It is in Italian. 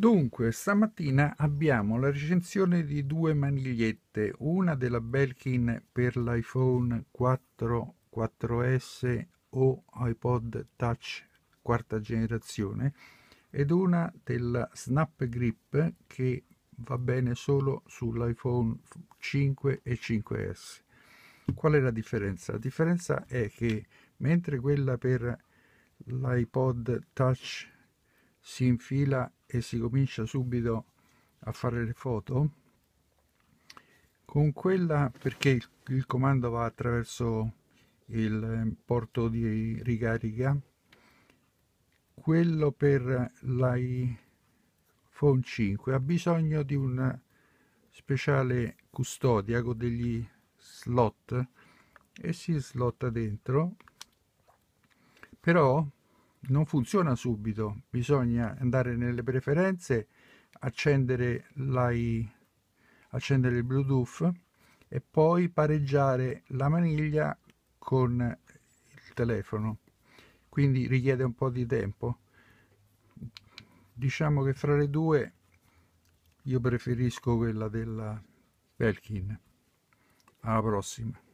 Dunque, stamattina abbiamo la recensione di due manigliette, una della Belkin per l'iPhone 4, 4S o iPod Touch quarta generazione ed una della Snap Grip che va bene solo sull'iPhone 5 e 5S. Qual è la differenza? La differenza è che mentre quella per l'iPod Touch si infila e si comincia subito a fare le foto con quella perché il, il comando va attraverso il eh, porto di ricarica quello per l'iPhone 5 ha bisogno di una speciale custodia con degli slot e si slotta dentro però non funziona subito, bisogna andare nelle preferenze, accendere, accendere il Bluetooth e poi pareggiare la maniglia con il telefono. Quindi richiede un po' di tempo. Diciamo che fra le due io preferisco quella della Belkin. Alla prossima.